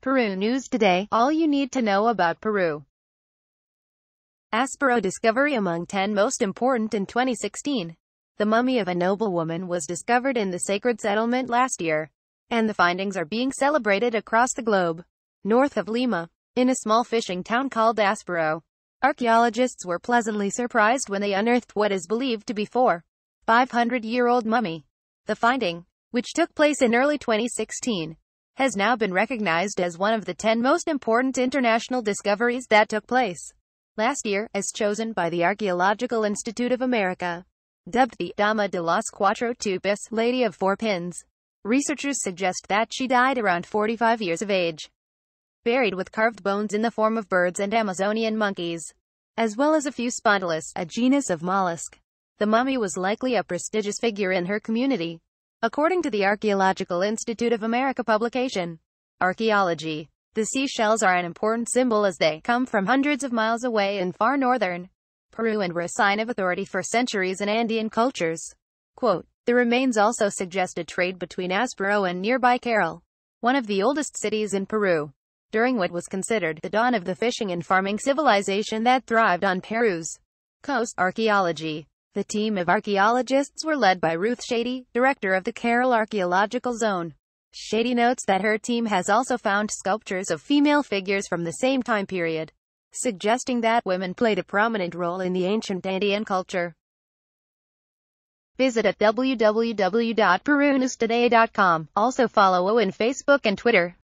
Peru News Today, all you need to know about Peru. Aspero discovery among 10 most important in 2016. The mummy of a noblewoman was discovered in the sacred settlement last year, and the findings are being celebrated across the globe. North of Lima, in a small fishing town called Aspero, archaeologists were pleasantly surprised when they unearthed what is believed to be four 500-year-old mummy. The finding, which took place in early 2016, has now been recognized as one of the 10 most important international discoveries that took place last year, as chosen by the Archaeological Institute of America. Dubbed the Dama de los Cuatro Tubes, Lady of Four Pins, researchers suggest that she died around 45 years of age, buried with carved bones in the form of birds and Amazonian monkeys, as well as a few spondylus, a genus of mollusk. The mummy was likely a prestigious figure in her community, According to the Archaeological Institute of America publication, Archaeology, the seashells are an important symbol as they come from hundreds of miles away in far northern Peru and were a sign of authority for centuries in Andean cultures. Quote, the remains also suggest a trade between Aspero and nearby Carol, one of the oldest cities in Peru. During what was considered the dawn of the fishing and farming civilization that thrived on Peru's coast, archaeology the team of archaeologists were led by Ruth Shady, director of the Carroll Archaeological Zone. Shady notes that her team has also found sculptures of female figures from the same time period, suggesting that women played a prominent role in the ancient Andean culture. Visit at www.perunustoday.com. Also follow O on Facebook and Twitter.